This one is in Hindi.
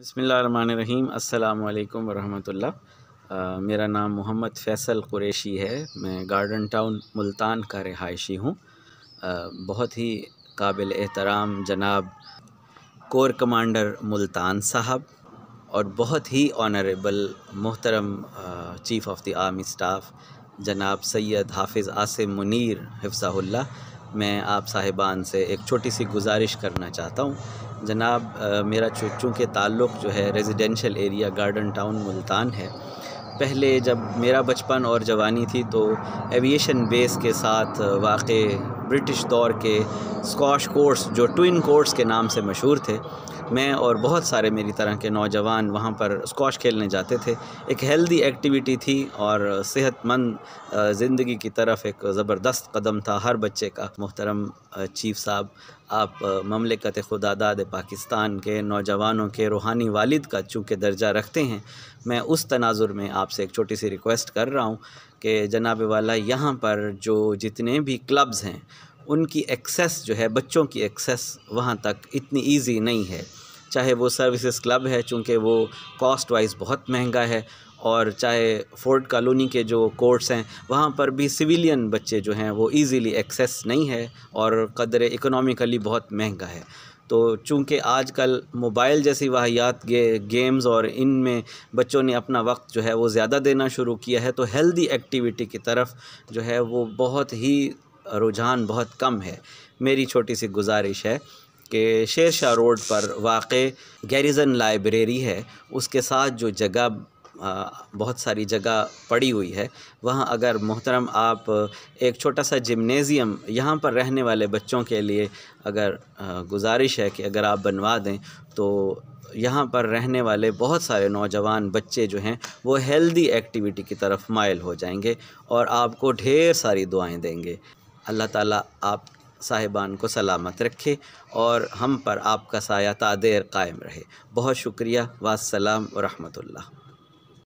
बसमीम् अल्लाम वरहमतुल्लाह मेरा नाम मोहम्मद फ़ैसल कुरैशी है मैं गार्डन टाउन मुल्तान का रहायशी हूँ बहुत ही काबिल एहतराम जनाब कोर कमांडर मुल्तान साहब और बहुत ही ऑनरेबल मोहतरम chief of the army staff जनाब सैयद हाफिज़ आसिम मुनीर हिफ्साहुल्ला मैं आप साहिबान से एक छोटी सी गुजारिश करना चाहता हूँ जनाब मेरा चूँकि ताल्लुक़ जो है residential area garden town Multan है पहले जब मेरा बचपन और जवानी थी तो एविएशन बेस के साथ वाक़ ब्रिटिश दौर के स्कॉश कोर्स जो ट्विन कोर्स के नाम से मशहूर थे मैं और बहुत सारे मेरी तरह के नौजवान वहाँ पर स्कॉश खेलने जाते थे एक हेल्दी एक्टिविटी थी और सेहतमंद ज़िंदगी की तरफ एक ज़बरदस्त कदम था हर बच्चे का मोहतरम चीफ साहब आप ममलिकत खुदादाद पाकिस्तान के नौजवानों के रूहानी वालिद का चूँकि दर्जा रखते हैं मैं उस तनाजुर में आपसे एक छोटी सी रिक्वेस्ट कर रहा हूँ कि जनाब वाला यहाँ पर जो जितने भी क्लब्स हैं उनकी एक्सेस जो है बच्चों की एक्सेस वहाँ तक इतनी ईजी नहीं है चाहे वो सर्विसेज क्लब है चूँकि वो कॉस्ट वाइज बहुत महंगा है और चाहे फोर्ट कॉलोनी के जो कोर्ट्स हैं वहाँ पर भी सिविलियन बच्चे जो हैं वो इजीली एक्सेस नहीं है और कदर इकोनॉमिकली बहुत महंगा है तो चूँकि आजकल मोबाइल जैसी वाहियात गे, गेम्स और इन में बच्चों ने अपना वक्त जो है वो ज़्यादा देना शुरू किया है तो हेल्दी एक्टिविटी की तरफ जो है वो बहुत ही रुझान बहुत कम है मेरी छोटी सी गुजारिश है कि शेर शाह रोड पर वाक़ गैरिज़न लाइब्रेरी है उसके साथ जो जगह बहुत सारी जगह पड़ी हुई है वहाँ अगर मोहतरम आप एक छोटा सा जिमनेज़ियम यहाँ पर रहने वाले बच्चों के लिए अगर गुजारिश है कि अगर आप बनवा दें तो यहाँ पर रहने वाले बहुत सारे नौजवान बच्चे जो हैं वो हेल्दी एक्टिविटी की तरफ मायल हो जाएंगे और आपको ढेर सारी दुआएं देंगे अल्लाह ताला आप साहिबान को सलामत रखे और हम पर आपका साया तादेर कायम रहे बहुत शुक्रिया वसलम वरहमतुल्ला